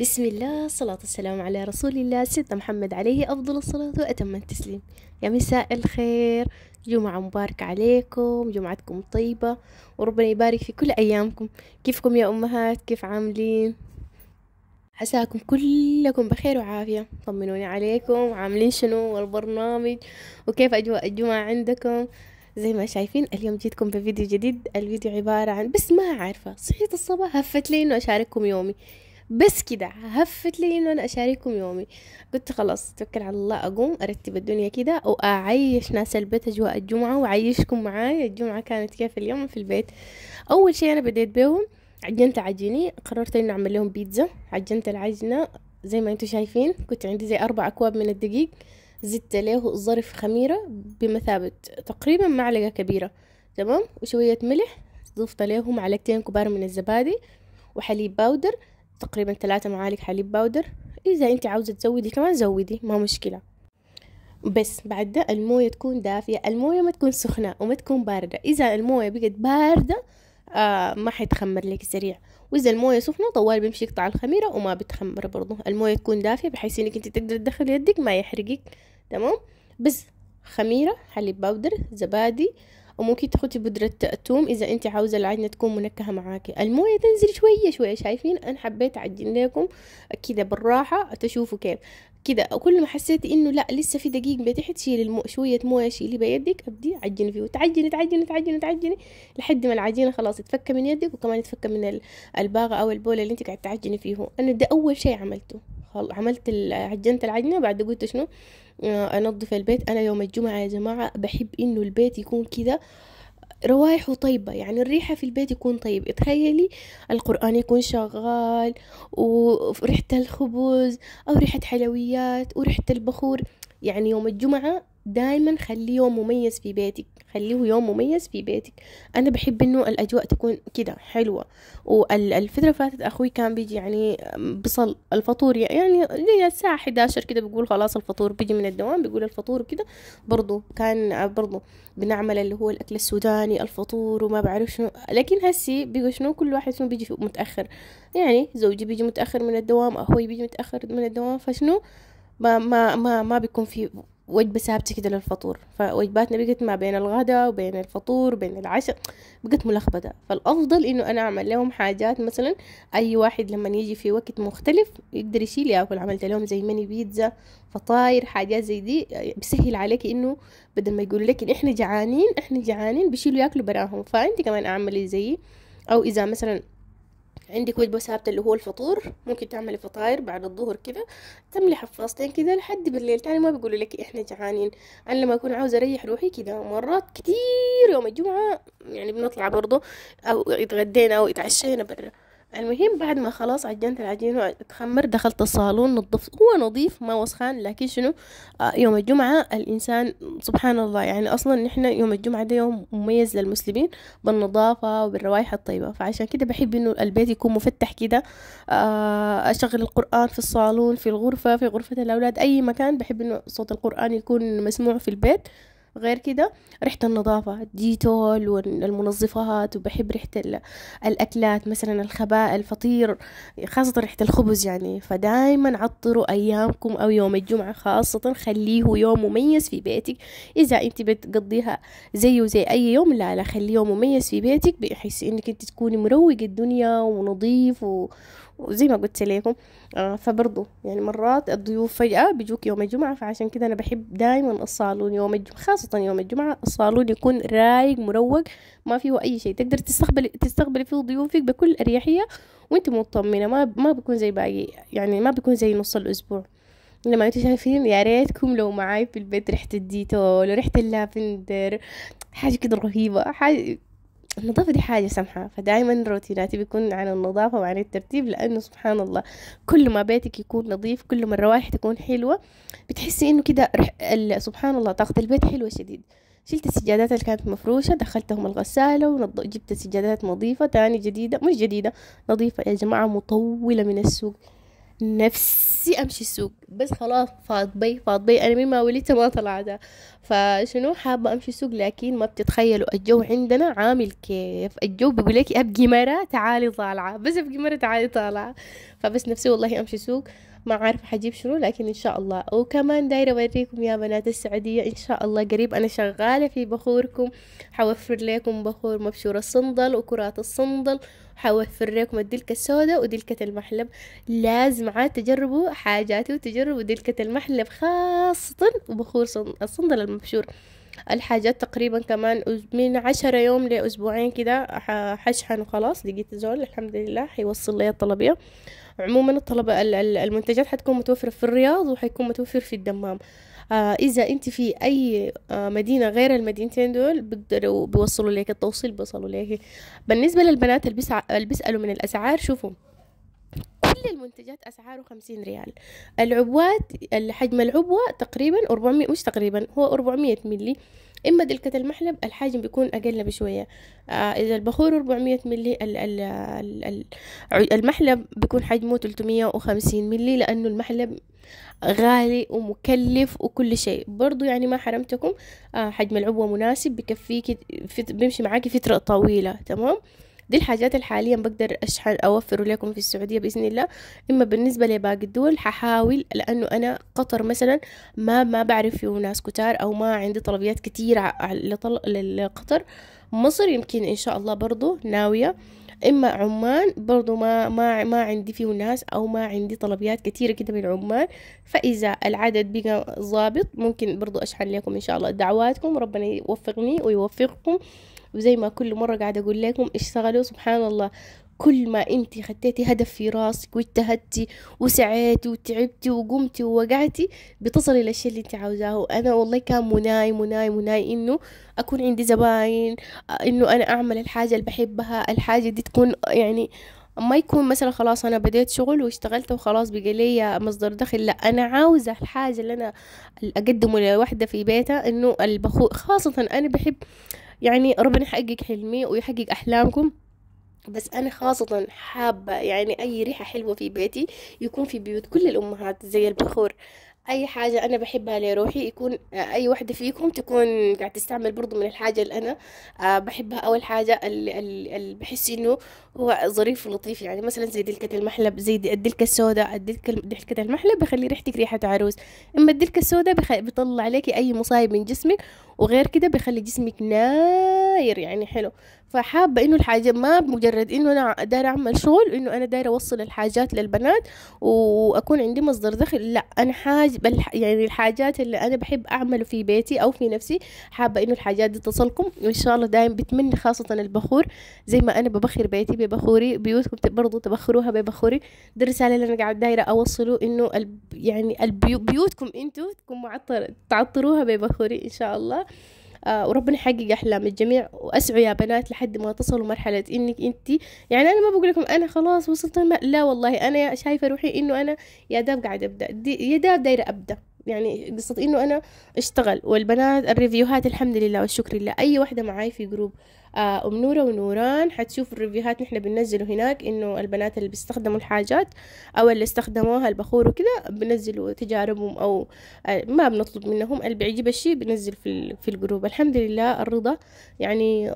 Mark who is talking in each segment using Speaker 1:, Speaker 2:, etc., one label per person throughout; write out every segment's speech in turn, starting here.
Speaker 1: بسم الله الصلاة والسلام على رسول الله سيدنا محمد عليه أفضل الصلاة وأتم التسليم يا مساء الخير جمعة مباركة عليكم جمعتكم طيبة وربنا يبارك في كل أيامكم كيفكم يا أمهات كيف عاملين عساكم كلكم بخير وعافية طمنوني عليكم عاملين شنو والبرنامج وكيف أجواء الجمعة عندكم زي ما شايفين اليوم جيتكم بفيديو جديد الفيديو عبارة عن بس ما عارفة صحيت الصباح هفت لي إنه أشارككم يومي بس كده هفت لي انه انا اشارككم يومي قلت خلاص توكل على الله اقوم ارتب الدنيا كده واعيش ناس البيت اجواء الجمعه واعيشكم معاي الجمعه كانت كيف اليوم في البيت اول شيء انا بديت بهم عجنت عجيني قررت اني اعمل لهم بيتزا عجنت العجنه زي ما انتم شايفين كنت عندي زي اربع اكواب من الدقيق زدت له ظرف خميرة بمثابة تقريبا معلقة كبيرة تمام وشوية ملح ضفت عليهم معلقتين كبار من الزبادي وحليب باودر تقريبا ثلاثة معالق حليب باودر إذا أنت عاوزة تزودي كمان زودي ما مشكلة بس بعد ده الموية تكون دافية الموية ما تكون سخنة وما تكون باردة إذا الموية بقت باردة آه ما حيتخمر لك سريع وإذا الموية سخنة طوال بيمشي يقطع الخميرة وما بتخمر برضو الموية تكون دافية بحيث إنك أنت تقدر تدخل يدك ما يحرقك تمام بس خميرة حليب باودر زبادي وممكن تحطي بودرة التوم إذا أنت عاوزة العجنة تكون منكهة معاكي الموية تنزل شوية شوية شايفين أنا حبيت أعجن لكم كده بالراحة تشوفوا كيف كده كل ما حسيتي انه لا لسه في دقيق بتحت شيل المو... شويه مويه شيلي بيدك ابدي عجني فيه وتعجني تعجني تعجني تعجني لحد ما العجينه خلاص تفك من يدك وكمان تفك من الباغه او البول اللي انت قاعد تعجني فيه انا ده اول شيء عملته عملت عجنت العجنة بعد قلت شنو آه، انظف البيت انا يوم الجمعة يا جماعة بحب انه البيت يكون كذا روايحه طيبة يعني الريحة في البيت يكون طيب تخيلي القرآن يكون شغال وريحة الخبز أو ريحة حلويات وريحة البخور يعني يوم الجمعة دايما خلي يوم مميز في بيتك خليه يوم مميز في بيتك انا بحب انه الاجواء تكون كده حلوه والفتره فاتت اخوي كان بيجي يعني بصل الفطور يعني زي الساعه 11 كده بيقول خلاص الفطور بيجي من الدوام بيقول الفطور كده برضو كان برضو بنعمل اللي هو الاكل السوداني الفطور وما بعرف شنو لكن هسي بيجوا شنو كل واحد شنو بيجي متاخر يعني زوجي بيجي متاخر من الدوام اخوي بيجي متاخر من الدوام فشنو ما ما ما ما بيكون في وجبة ثابتة كده للفطور فوجباتنا بقت ما بين الغداء وبين الفطور وبين العشاء بقت ملخبطة فالأفضل إنه أنا أعمل لهم حاجات مثلا أي واحد لما يجي في وقت مختلف يقدر يشيل ياكل عملت لهم زي ميني بيتزا فطاير حاجات زي دي بسهل عليك إنه بدل ما يقولوا لك إن إحنا جعانين إحنا جعانين بيشيلوا ياكلوا براهم فأنت كمان أعملي زيي أو إذا مثلا عندك وجبة ثابتة اللي هو الفطور ممكن تعملي فطاير بعد الظهر كده تملي حفاصتين كده لحد بالليل تاني ما بيقولوا لك احنا جعانين انا لما اكون عاوزة اريح روحي كده مرات كتير يوم الجمعة يعني بنطلع برضه او اتغدينا او اتعشينا برا المهم بعد ما خلاص عجنت العجينة وتخمر دخلت الصالون نظفت هو نظيف ما وسخان لكن شنو آه، يوم الجمعة الإنسان سبحان الله يعني أصلا نحن يوم الجمعة ده يوم مميز للمسلمين بالنظافة وبالروائح الطيبة فعشان كده بحب إنه البيت يكون مفتح كده آه، أشغل القرآن في الصالون في الغرفة في غرفة الأولاد أي مكان بحب إنه صوت القرآن يكون مسموع في البيت غير كده ريحة النظافة الديتول والمنظفات وبحب ريحة الأكلات مثلا الخباء الفطير خاصة ريحة الخبز يعني فدايما عطروا أيامكم أو يوم الجمعة خاصة خليه يوم مميز في بيتك إذا أنت بتقضيها زيه زي أي يوم لا لا خليه يوم مميز في بيتك بحيث أنك أنت تكوني مروقة الدنيا ونظيف و... وزي ما قلت لكم آه فبرضو يعني مرات الضيوف فجأة بيجوك يوم الجمعة فعشان كده أنا بحب دايما الصالون يوم الجمعة خاصة خاصة يوم الجمعة الصالون يكون رايق مروق ما فيه أي شيء تقدر تستقبل تستقبل فيه ضيوفك بكل أريحية وأنت مطمنة ما ما بيكون زي باقي يعني ما بيكون زي نص الأسبوع لما انتوا شايفين يا ريتكم لو معاي في البيت ريحة الديتول وريحة اللافندر حاجة كده رهيبة حاجة النظافة دي حاجة سمحة فدايما روتيناتي بيكون عن النظافة وعن الترتيب لأنه سبحان الله كل ما بيتك يكون نظيف كل ما الروائح تكون حلوة بتحسي إنه كده سبحان الله طاقة البيت حلوة شديد شلت السجادات اللي كانت مفروشة دخلتهم الغسالة وجبت جبت سجادات نظيفة تاني جديدة مش جديدة نظيفة يا جماعة مطولة من السوق نفسي امشي السوق بس خلاص فاض بي فاض بي انا من ما ولدت ما طلعتها فشنو حابه امشي السوق لكن ما بتتخيلوا الجو عندنا عامل كيف الجو بيقول لك ابقي مره تعالي طالعه بس ابقي مره تعالي طالعه فبس نفسي والله امشي السوق ما عارفة حجيب شنو لكن إن شاء الله وكمان دايرة أوريكم يا بنات السعودية إن شاء الله قريب أنا شغالة في بخوركم حوفر لكم بخور مبشور الصندل وكرات الصندل حوفر لكم الدلكة السوداء ودلكة المحلب لازم عاد تجربوا حاجاتي وتجربوا دلكة المحلب خاصة وبخور الصندل المبشور الحاجات تقريبا كمان من عشرة يوم لأسبوعين كده حشحن وخلاص لقيت زول الحمد لله حيوصل لي الطلبية عموما الطلبة المنتجات حتكون متوفرة في الرياض وحيكون متوفر في الدمام آه، إذا أنت في أي آه، مدينة غير المدينتين دول بيقدروا بيوصلوا ليك التوصيل بيوصلوا لك بالنسبة للبنات اللي بيسألوا من الأسعار شوفوا كل المنتجات أسعاره خمسين ريال العبوات حجم العبوة تقريبا 400 مش تقريبا هو 400 ملي اما دلكة المحلب الحجم بيكون اقل بشوية آه اذا البخور 400 ملي ال ال ال المحلب بيكون حجمه 350 ملي لانه المحلب غالي ومكلف وكل شيء برضو يعني ما حرمتكم آه حجم العبوة مناسب بكفيك بيمشي معاكي فترة طويلة تمام دي الحاجات اللي حاليا بقدر أشحن أوفره لكم في السعودية بإذن الله إما بالنسبة لباقي الدول ححاول لأنه أنا قطر مثلا ما ما بعرف فيه ناس كتار أو ما عندي طلبيات كتير لقطر مصر يمكن إن شاء الله برضو ناوية اما عمان برضو ما ما ما عندي فيه ناس او ما عندي طلبيات كثيره كده من عمان فاذا العدد بقى ظابط ممكن برضو اشحن لكم ان شاء الله دعواتكم ربنا يوفقني ويوفقكم وزي ما كل مرة قاعدة أقول لكم اشتغلوا سبحان الله كل ما انت خديتي هدف في راسك واجتهدتي وسعيتي وتعبتي وقمتي ووقعتي بتصلي للشيء اللي انت عاوزاه وانا والله كان مناي مناي مناي انه اكون عندي زباين انه انا اعمل الحاجة اللي بحبها الحاجة دي تكون يعني ما يكون مثلا خلاص انا بديت شغل واشتغلت وخلاص بقى لي مصدر دخل لا انا عاوزه الحاجه اللي انا اقدمه لوحده في بيتها انه البخور خاصه انا بحب يعني ربنا يحقق حلمي ويحقق أحلامكم بس انا خاصة حابة يعني اي ريحة حلوة في بيتي يكون في بيوت كل الامهات زي البخور اي حاجة انا بحبها لروحي يكون اي واحدة فيكم تكون قاعد تستعمل برضو من الحاجة اللي انا آه، بحبها اول حاجة اللي, اللي بحس انه هو ظريف ولطيف يعني مثلا زي دلكة المحلب زي الدلكة السوداء الدلكة دلكة المحلب بخلي ريحتك ريحة عروس اما الدلكة السوداء بخ... بيطلع عليكي اي مصايب من جسمك وغير كده بيخلي جسمك ناير يعني حلو فحابة إنه الحاجة ما بمجرد إنه أنا دايرة أعمل شغل إنه أنا دايرة أوصل الحاجات للبنات وأكون عندي مصدر دخل لا أنا حاج بل يعني الحاجات اللي أنا بحب أعمله في بيتي أو في نفسي حابة إنه الحاجات دي تصلكم وإن شاء الله دايم بتمنى خاصة البخور زي ما أنا ببخر بيتي ببخوري بيوتكم برضو تبخروها ببخوري دي الرسالة اللي أنا قاعد دايرة أوصله إنه يعني بيوتكم أنتوا تكون معطر تعطروها ببخوري إن شاء الله آه، وربنا يحقق احلام الجميع واسعوا يا بنات لحد ما تصلوا مرحله انك انت يعني انا ما بقول لكم انا خلاص وصلت لا والله انا شايفه روحي انه انا يا داب قاعده ابدا يا داب دايره ابدا يعني قصة إنه أنا أشتغل والبنات الريفيوهات الحمد لله والشكر لله أي واحدة معاي في جروب آه، أم نورة ونوران حتشوف الريفيوهات نحن بننزله هناك إنه البنات اللي بيستخدموا الحاجات أو اللي استخدموها البخور وكذا بنزلوا تجاربهم أو آه، ما بنطلب منهم اللي بيعجب الشيء بنزل في, في الجروب الحمد لله الرضا يعني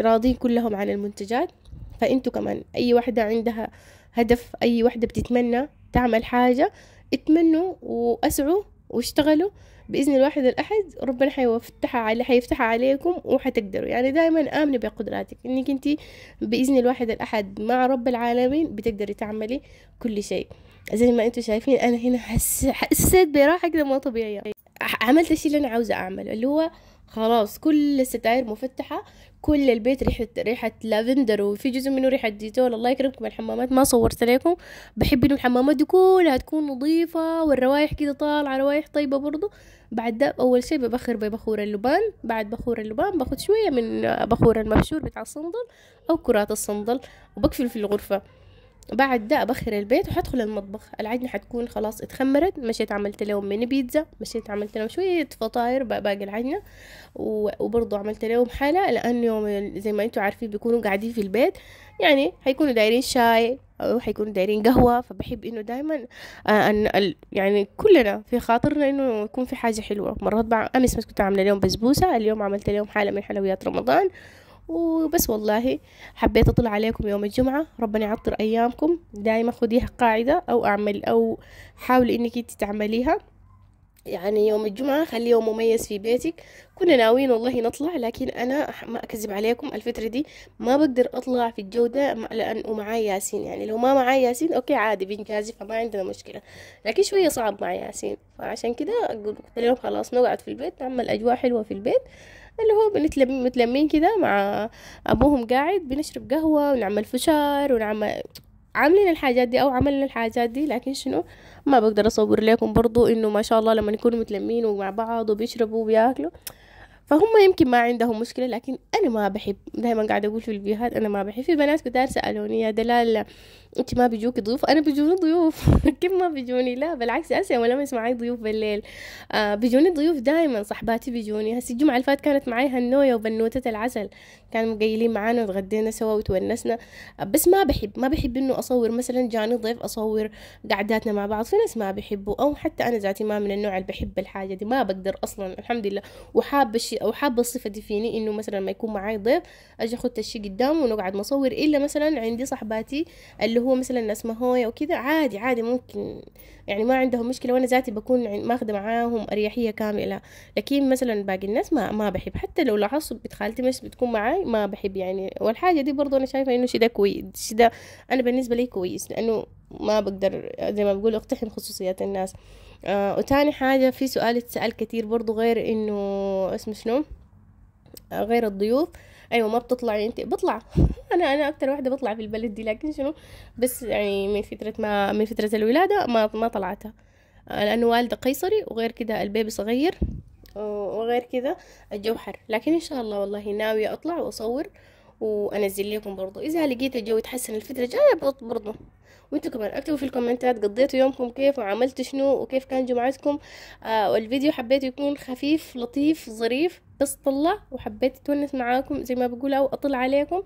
Speaker 1: راضين كلهم عن المنتجات فأنتوا كمان أي واحدة عندها هدف أي واحدة بتتمنى تعمل حاجة اتمنوا واسعوا واشتغلوا بإذن الواحد الأحد ربنا حيفتحها علي حيفتحها عليكم وحتقدروا يعني دائما آمني بقدراتك إنك أنت بإذن الواحد الأحد مع رب العالمين بتقدري تعملي كل شيء زي ما انتم شايفين أنا هنا حسيت براحة كده مو طبيعية عملت الشيء اللي أنا عاوزة أعمله اللي هو خلاص كل الستاير مفتحة كل البيت ريحة ريحة لافندر وفي جزء منه ريحة ديتول الله يكرمكم الحمامات ما صورت لكم بحب انه الحمامات دي كلها تكون نظيفة والروايح كده طالعة روايح طيبة برضو بعد ده أول شي ببخر ببخور اللبان بعد بخور اللبان باخد شوية من بخور المبشور بتاع الصندل أو كرات الصندل وبقفل في الغرفة بعد ده ابخر البيت وحدخل المطبخ العجنة حتكون خلاص اتخمرت مشيت عملت لهم ميني بيتزا مشيت عملت لهم شوية فطاير باقي العجنة وبرضو عملت لهم حالة لأن يوم زي ما انتوا عارفين بيكونوا قاعدين في البيت يعني حيكونوا دايرين شاي أو حيكونوا دايرين قهوة فبحب إنه دايما آه، أن يعني كلنا في خاطرنا إنه يكون في حاجة حلوة مرات أمس كنت عاملة لهم بسبوسة اليوم عملت لهم حالة من حلويات رمضان وبس والله حبيت اطلع عليكم يوم الجمعة ربنا يعطر ايامكم دايما خديها قاعدة او اعمل او حاولي انك تعمليها يعني يوم الجمعة خليه يوم مميز في بيتك كنا ناويين والله نطلع لكن أنا ما أكذب عليكم الفترة دي ما بقدر أطلع في الجو لأن ومعاي ياسين يعني لو ما معاي ياسين أوكي عادي بنجازي فما عندنا مشكلة لكن شوية صعب مع ياسين فعشان كده قلت لهم خلاص نقعد في البيت نعمل أجواء حلوة في البيت اللي هو بنتلم متلمين كده مع ابوهم قاعد بنشرب قهوه ونعمل فشار ونعمل عاملين الحاجات دي او عملنا الحاجات دي لكن شنو ما بقدر اصور لكم برضو انه ما شاء الله لما يكونوا متلمين ومع بعض وبيشربوا وبياكلوا فهم يمكن ما عندهم مشكلة لكن أنا ما بحب دايما قاعدة أقول في الفيديوهات أنا ما بحب في بنات كتار سألوني يا دلال أنت ما بيجوك ضيوف أنا بيجوني ضيوف كيف ما بيجوني لا بالعكس أسيا ولا ما معي ضيوف بالليل آه بيجوني ضيوف دايما صحباتي بيجوني هسي الجمعة اللي فاتت كانت معي هنوية وبنوتة العسل كانوا مقيلين معانا وتغدينا سوا وتونسنا آه بس ما بحب ما بحب إنه أصور مثلا جاني ضيف أصور قعداتنا مع بعض في ناس ما بحبوا أو حتى أنا ذاتي ما من النوع اللي بحب الحاجة دي ما بقدر أصلا الحمد لله وحابة الشيء او حابه الصفه دي فيني انه مثلا ما يكون معاي ضيف اجي اخد الشي قدامه ونقعد نصور الا مثلا عندي صاحباتي اللي هو مثلا ناس مهويه وكذا عادي عادي ممكن يعني ما عندهم مشكله وانا ذاتي بكون ماخذه معاهم اريحيه كامله لكن مثلا باقي الناس ما ما بحب حتى لو لاحظت بنت خالتي مش بتكون معاي ما بحب يعني والحاجه دي برضو انا شايفه انه شي ده كويس شي ده انا بالنسبه لي كويس لانه ما بقدر زي ما بقول اقتحم خصوصيات الناس آه وتاني حاجة في سؤال تسأل كتير برضو غير انه اسمه شنو آه، غير الضيوف ايوه ما بتطلعي انت بطلع انا انا اكتر واحدة بطلع في البلد دي لكن شنو بس يعني من فترة ما من فترة الولادة ما ما طلعتها آه، لانه والدة قيصري وغير كده البيبي صغير وغير كده حر لكن ان شاء الله والله ناوية اطلع واصور وانزل لكم برضو اذا لقيت الجو يتحسن الفتره الجايه برضو وانتوا كمان اكتبوا في الكومنتات قضيتوا يومكم كيف وعملتوا شنو وكيف كان جمعتكم آه والفيديو حبيته يكون خفيف لطيف ظريف بس طلع وحبيت اتونس معاكم زي ما بقول او اطل عليكم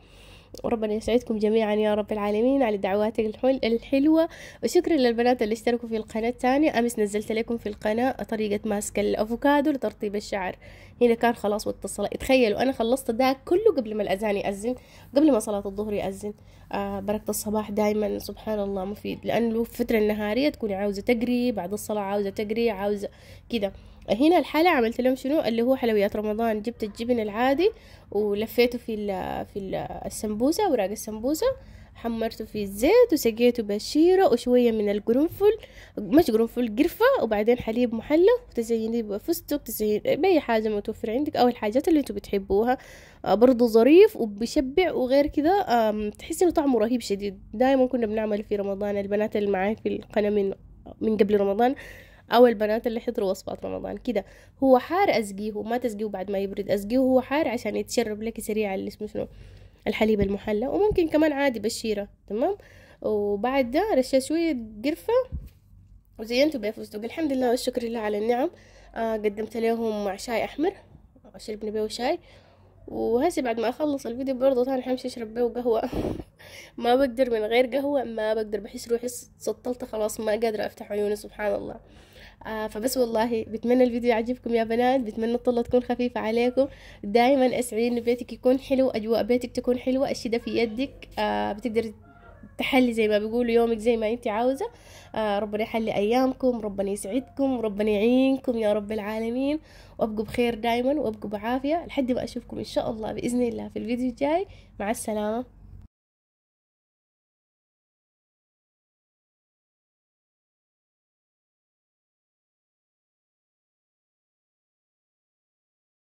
Speaker 1: وربنا يسعدكم جميعا يا رب العالمين على دعواتك الحلوة وشكرا للبنات اللي اشتركوا في القناة الثانية أمس نزلت لكم في القناة طريقة ماسك الأفوكادو لترطيب الشعر هنا كان خلاص وقت الصلاة تخيلوا أنا خلصت ده كله قبل ما الأذان يأذن قبل ما صلاة الظهر يأذن آه بركة الصباح دائما سبحان الله مفيد لأنه الفترة النهارية تكوني عاوزة تقري بعد الصلاة عاوزة تقري عاوزة كده هنا الحالة عملت لهم شنو اللي هو حلويات رمضان جبت الجبن العادي ولفيته في ال في الـ السمبوسه اوراق السمبوسه حمرته في الزيت وسقيته بشيرة وشوية من القرنفل مش قرنفل قرفة وبعدين حليب محلى وتزينيه بفستق تزين بأي حاجة متوفرة عندك أو الحاجات اللي انتوا بتحبوها آه، برضو ظريف وبشبع وغير كذا تحس انه طعمه رهيب شديد دائما كنا بنعمل في رمضان البنات اللي معاي في القناة من من قبل رمضان او البنات اللي حضروا وصفات رمضان كده هو حار اسقيه ما تسقيه بعد ما يبرد اسقيه هو حار عشان يتشرب لك سريع اللي اسمه شنو الحليب المحلى وممكن كمان عادي بالشيره تمام وبعد ده رشيت شوية قرفة وزينته بفستق الحمد لله والشكر لله على النعم آه قدمت لهم مع شاي أحمر شربنا بيه شاي وهسي بعد ما أخلص الفيديو برضه ثاني حمشي أشرب بيه قهوة ما بقدر من غير قهوة ما بقدر بحس روحي سطلت خلاص ما قادرة أفتح عيوني سبحان الله آه فبس والله بتمنى الفيديو يعجبكم يا بنات بتمنى الطلة تكون خفيفة عليكم دايما اسعي ان بيتك يكون حلو اجواء بيتك تكون حلوة الشدة في يدك آه بتقدر تحلي زي ما بيقولوا يومك زي ما انت عاوزة آه ربنا يحلي ايامكم ربنا يسعدكم ربنا يعينكم يا رب العالمين وابقوا بخير دايما وابقوا بعافية لحد ما اشوفكم ان شاء الله باذن الله في الفيديو الجاي مع السلامة